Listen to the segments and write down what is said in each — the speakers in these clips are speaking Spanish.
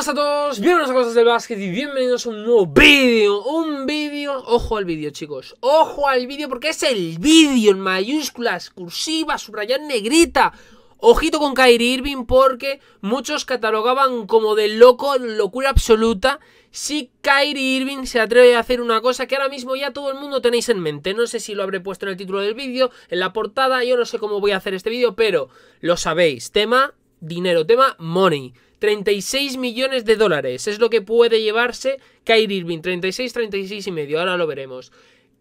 ¡Hola a todos, bienvenidos a Cosas del Básquet y bienvenidos a un nuevo vídeo Un vídeo, ojo al vídeo chicos, ojo al vídeo porque es el vídeo en mayúsculas, cursiva, subrayar negrita Ojito con Kyrie Irving porque muchos catalogaban como de loco, locura absoluta Si Kyrie Irving se atreve a hacer una cosa que ahora mismo ya todo el mundo tenéis en mente No sé si lo habré puesto en el título del vídeo, en la portada, yo no sé cómo voy a hacer este vídeo Pero lo sabéis, tema dinero, tema money 36 millones de dólares es lo que puede llevarse Kyrie Irving. 36, 36 y medio, ahora lo veremos.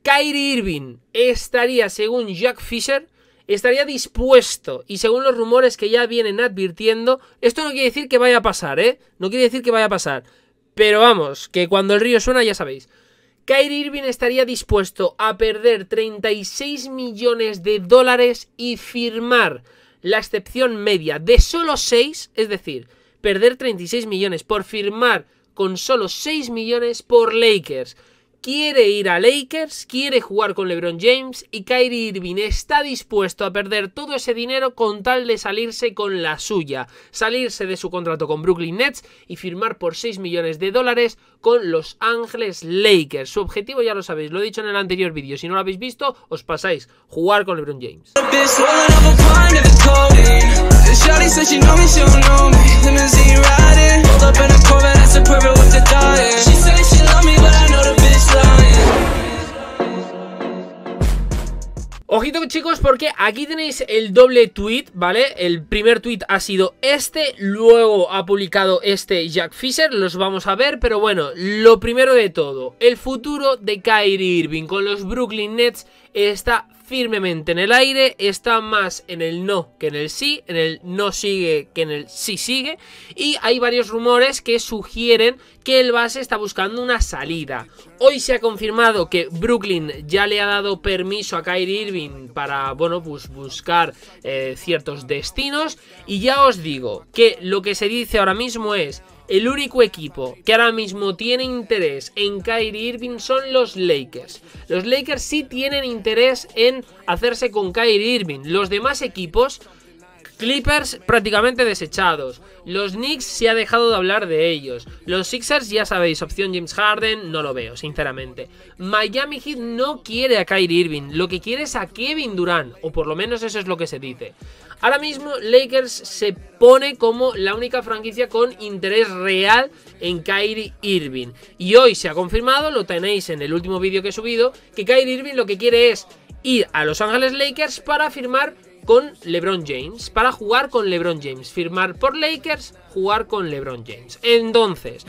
Kyrie Irving estaría, según Jack Fisher, estaría dispuesto. Y según los rumores que ya vienen advirtiendo, esto no quiere decir que vaya a pasar, ¿eh? No quiere decir que vaya a pasar. Pero vamos, que cuando el río suena ya sabéis. Kyrie Irving estaría dispuesto a perder 36 millones de dólares y firmar la excepción media de solo 6, es decir, perder 36 millones por firmar con solo 6 millones por Lakers. Quiere ir a Lakers, quiere jugar con LeBron James y Kyrie Irving está dispuesto a perder todo ese dinero con tal de salirse con la suya, salirse de su contrato con Brooklyn Nets y firmar por 6 millones de dólares con Los Angeles Lakers. Su objetivo ya lo sabéis, lo he dicho en el anterior vídeo, si no lo habéis visto, os pasáis, jugar con LeBron James. Ojito chicos porque aquí tenéis el doble tweet, ¿vale? El primer tweet ha sido este, luego ha publicado este Jack Fisher, los vamos a ver, pero bueno, lo primero de todo, el futuro de Kyrie Irving con los Brooklyn Nets está firmemente en el aire, está más en el no que en el sí, en el no sigue que en el sí sigue, y hay varios rumores que sugieren que el base está buscando una salida. Hoy se ha confirmado que Brooklyn ya le ha dado permiso a Kyrie Irving para, bueno, pues buscar eh, ciertos destinos, y ya os digo que lo que se dice ahora mismo es el único equipo que ahora mismo tiene interés en Kyrie Irving son los Lakers. Los Lakers sí tienen interés en hacerse con Kyrie Irving. Los demás equipos, Clippers prácticamente desechados. Los Knicks se ha dejado de hablar de ellos. Los Sixers ya sabéis, opción James Harden, no lo veo, sinceramente. Miami Heat no quiere a Kyrie Irving, lo que quiere es a Kevin Durant, o por lo menos eso es lo que se dice. Ahora mismo Lakers se pone como la única franquicia con interés real en Kyrie Irving. Y hoy se ha confirmado, lo tenéis en el último vídeo que he subido, que Kyrie Irving lo que quiere es ir a Los Ángeles Lakers para firmar con LeBron James, para jugar con LeBron James, firmar por Lakers, jugar con LeBron James. Entonces,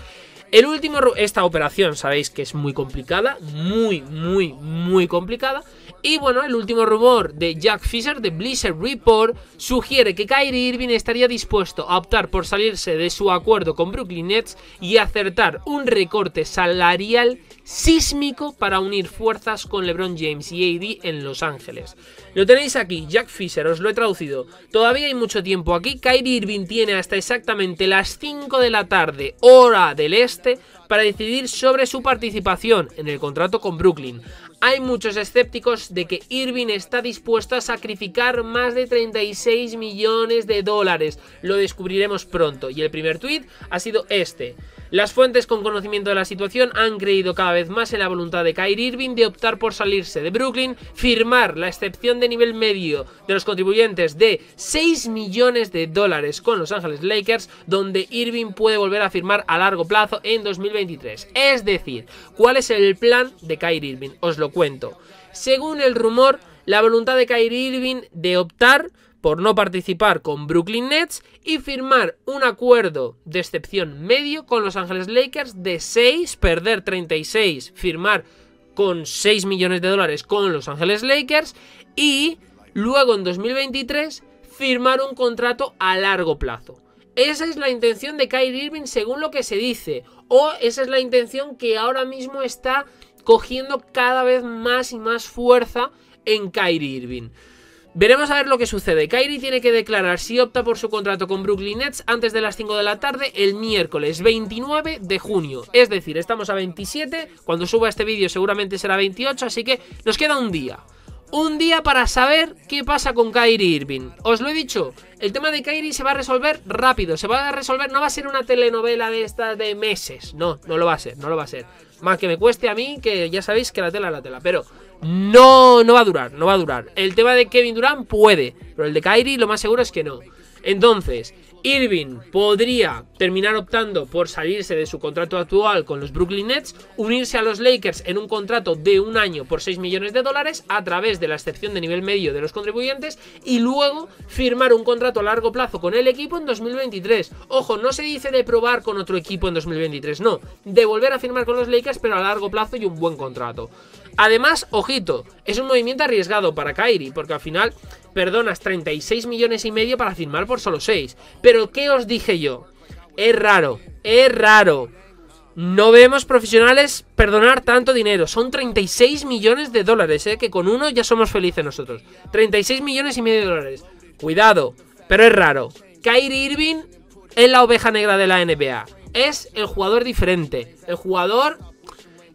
el último esta operación, sabéis que es muy complicada, muy muy muy complicada. Y bueno, el último rumor de Jack Fisher de Blizzard Report sugiere que Kyrie Irving estaría dispuesto a optar por salirse de su acuerdo con Brooklyn Nets y acertar un recorte salarial sísmico para unir fuerzas con LeBron James y AD en Los Ángeles. Lo tenéis aquí, Jack Fisher, os lo he traducido. Todavía hay mucho tiempo aquí. Kyrie Irving tiene hasta exactamente las 5 de la tarde, hora del este, para decidir sobre su participación en el contrato con Brooklyn. Hay muchos escépticos de que Irving está dispuesto a sacrificar más de 36 millones de dólares. Lo descubriremos pronto. Y el primer tweet ha sido este. Las fuentes con conocimiento de la situación han creído cada vez más en la voluntad de Kyrie Irving de optar por salirse de Brooklyn, firmar la excepción de nivel medio de los contribuyentes de 6 millones de dólares con Los Ángeles Lakers, donde Irving puede volver a firmar a largo plazo en 2023. Es decir, ¿cuál es el plan de Kyrie Irving? Os lo cuento. Según el rumor, la voluntad de Kyrie Irving de optar por no participar con Brooklyn Nets y firmar un acuerdo de excepción medio con Los Angeles Lakers de 6, perder 36, firmar con 6 millones de dólares con Los Angeles Lakers y luego en 2023 firmar un contrato a largo plazo. Esa es la intención de Kyrie Irving según lo que se dice. O esa es la intención que ahora mismo está cogiendo cada vez más y más fuerza en Kyrie Irving. Veremos a ver lo que sucede. Kyrie tiene que declarar si opta por su contrato con Brooklyn Nets antes de las 5 de la tarde el miércoles 29 de junio. Es decir, estamos a 27, cuando suba este vídeo seguramente será 28, así que nos queda un día. Un día para saber qué pasa con Kyrie Irving. Os lo he dicho, el tema de Kyrie se va a resolver rápido, se va a resolver, no va a ser una telenovela de estas de meses, no, no lo va a ser, no lo va a ser. Más que me cueste a mí, que ya sabéis que la tela es la tela, pero no, no va a durar, no va a durar. El tema de Kevin Durant puede, pero el de Kyrie lo más seguro es que no. Entonces, Irving podría terminar optando por salirse de su contrato actual con los Brooklyn Nets, unirse a los Lakers en un contrato de un año por 6 millones de dólares a través de la excepción de nivel medio de los contribuyentes y luego firmar un contrato a largo plazo con el equipo en 2023. Ojo, no se dice de probar con otro equipo en 2023, no, de volver a firmar con los Lakers pero a largo plazo y un buen contrato. Además, ojito, es un movimiento arriesgado para Kyrie, porque al final perdonas 36 millones y medio para firmar por solo 6. Pero ¿qué os dije yo? Es raro, es raro. No vemos profesionales perdonar tanto dinero. Son 36 millones de dólares, ¿eh? que con uno ya somos felices nosotros. 36 millones y medio de dólares. Cuidado, pero es raro. Kyrie Irving es la oveja negra de la NBA. Es el jugador diferente. El jugador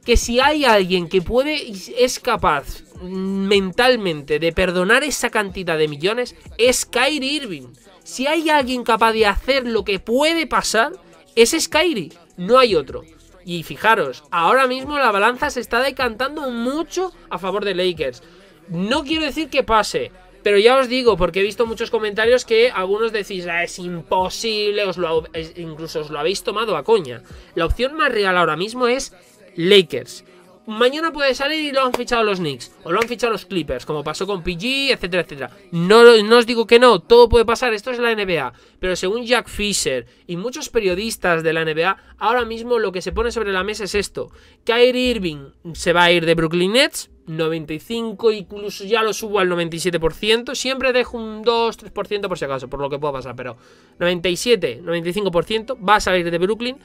que si hay alguien que puede, es capaz mentalmente de perdonar esa cantidad de millones, es Kyrie Irving. Si hay alguien capaz de hacer lo que puede pasar, es Kyrie, no hay otro. Y fijaros, ahora mismo la balanza se está decantando mucho a favor de Lakers. No quiero decir que pase, pero ya os digo, porque he visto muchos comentarios que algunos decís, ah, es imposible, os incluso os lo habéis tomado a coña. La opción más real ahora mismo es Lakers. Mañana puede salir y lo han fichado los Knicks o lo han fichado los Clippers, como pasó con PG, etcétera, etcétera. No, no os digo que no, todo puede pasar, esto es la NBA. Pero según Jack Fisher y muchos periodistas de la NBA, ahora mismo lo que se pone sobre la mesa es esto: Kyrie Irving se va a ir de Brooklyn Nets 95, incluso ya lo subo al 97%. Siempre dejo un 2-3% por si acaso, por lo que pueda pasar, pero 97, 95% va a salir de Brooklyn.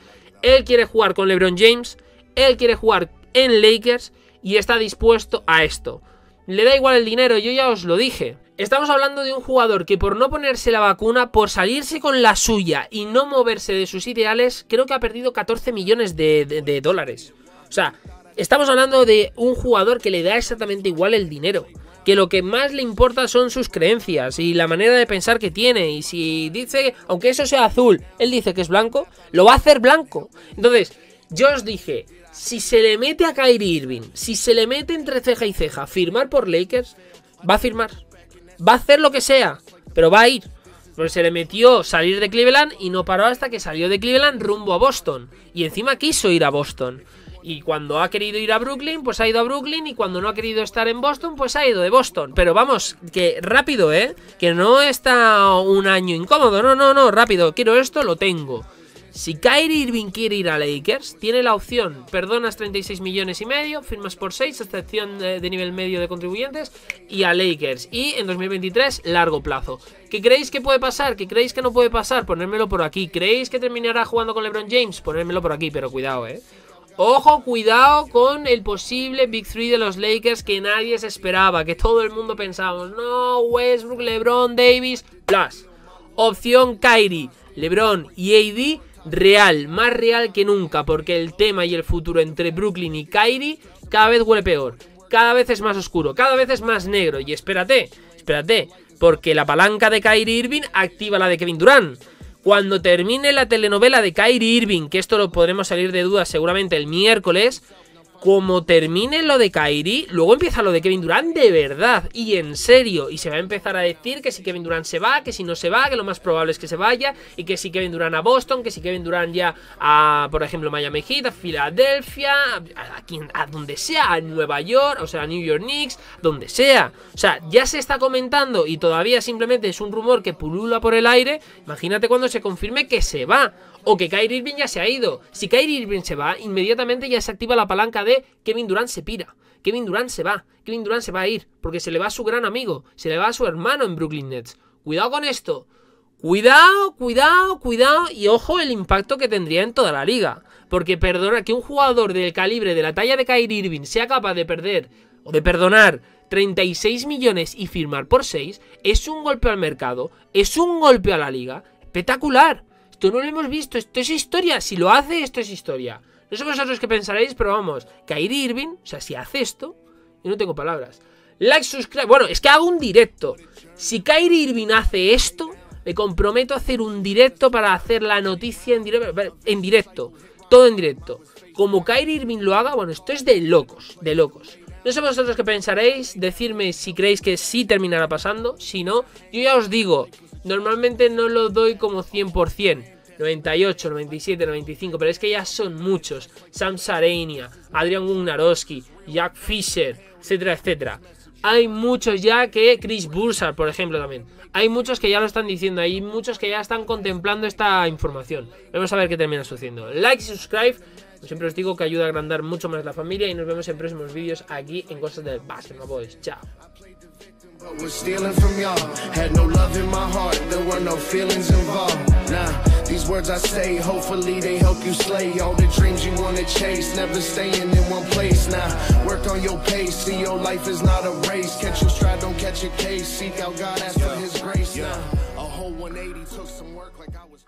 Él quiere jugar con LeBron James. Él quiere jugar en Lakers y está dispuesto a esto. Le da igual el dinero, yo ya os lo dije. Estamos hablando de un jugador que por no ponerse la vacuna, por salirse con la suya y no moverse de sus ideales, creo que ha perdido 14 millones de, dólares. O sea, estamos hablando de un jugador que le da exactamente igual el dinero que lo que más le importa son sus creencias y la manera de pensar que tiene. Y si dice, aunque eso sea azul, él dice que es blanco, lo va a hacer blanco. Entonces, yo os dije, si se le mete a Kyrie Irving, si se le mete entre ceja y ceja, firmar por Lakers, va a firmar. Va a hacer lo que sea, pero va a ir. Porque se le metió salir de Cleveland y no paró hasta que salió de Cleveland rumbo a Boston. Y encima quiso ir a Boston. Y cuando ha querido ir a Brooklyn, pues ha ido a Brooklyn. Y cuando no ha querido estar en Boston, pues ha ido de Boston. Pero vamos, que rápido, ¿eh? Que no está un año incómodo. No, no, no, rápido. Quiero esto, lo tengo. Si Kyrie Irving quiere ir a Lakers, tiene la opción, perdonas 36 millones y medio, firmas por 6, excepción de, nivel medio de contribuyentes, y a Lakers. Y en 2023, largo plazo. ¿Qué creéis que puede pasar? ¿Qué creéis que no puede pasar? Ponérmelo por aquí. ¿Creéis que terminará jugando con LeBron James? Ponérmelo por aquí, pero cuidado, ¿eh? Ojo, cuidado con el posible Big three de los Lakers que nadie se esperaba, que todo el mundo pensaba no, Westbrook, LeBron, Davis, Plus. Opción Kyrie, LeBron y AD real, más real que nunca, porque el tema y el futuro entre Brooklyn y Kyrie cada vez huele peor, cada vez es más oscuro, cada vez es más negro. Y espérate, espérate, porque la palanca de Kyrie Irving activa la de Kevin Durant. Cuando termine la telenovela de Kyrie Irving, que esto lo podremos salir de dudas seguramente el miércoles, como termine lo de Kairi, luego empieza lo de Kevin Durant de verdad y en serio. Y se va a empezar a decir que si Kevin Durant se va, que si no se va, que lo más probable es que se vaya. Y que si Kevin Durant a Boston, que si Kevin Durant ya a, por ejemplo, Miami Heat, a Filadelfia, a, quien, a donde sea, a Nueva York, o sea, a New York Knicks, donde sea. O sea, ya se está comentando y todavía simplemente es un rumor que pulula por el aire. Imagínate cuando se confirme que se va o que Kyrie Irving ya se ha ido. Si Kyrie Irving se va, inmediatamente ya se activa la palanca de Kevin Durant se pira. Kevin Durant se va. Kevin Durant se va a ir porque se le va a su gran amigo, se le va a su hermano en Brooklyn Nets. Cuidado con esto. Cuidado, cuidado, cuidado y ojo el impacto que tendría en toda la liga. Porque perdona que un jugador del calibre de la talla de Kyrie Irving sea capaz de perder o de perdonar 36 millones y firmar por 6 es un golpe al mercado, es un golpe a la liga espectacular. Esto no lo hemos visto, esto es historia. Si lo hace, esto es historia. No sé vosotros qué pensaréis, pero vamos, Kairi Irving, o sea, si hace esto, yo no tengo palabras. Like, subscribe. Bueno, es que hago un directo. Si Kairi Irving hace esto, me comprometo a hacer un directo para hacer la noticia en directo. En directo. Todo en directo. Como Kairi Irving lo haga, bueno, esto es de locos, de locos. No sé vosotros qué pensaréis, decirme si creéis que sí terminará pasando, si no, yo ya os digo, normalmente no lo doy como 100%. 98, 97, 95, pero es que ya son muchos. Sam Sareinia, Adrian gunnarowski Jack Fisher, etcétera, etcétera. Hay muchos ya que Chris Bursar, por ejemplo, también. Hay muchos que ya lo están diciendo, hay muchos que ya están contemplando esta información. Vamos a ver qué termina sucediendo. Like y subscribe. siempre os digo que ayuda a agrandar mucho más la familia y nos vemos en próximos vídeos aquí en Cosas del Basketball Boys. Chao. But was stealing from y'all. Had no love in my heart. There were no feelings involved. Nah. These words I say, hopefully they help you slay all the dreams you wanna chase. Never staying in one place now. Nah, work on your pace, see your life is not a race. Catch your stride, don't catch a case. Seek out God, ask for His grace now. Nah, a whole 180 took some work like I was.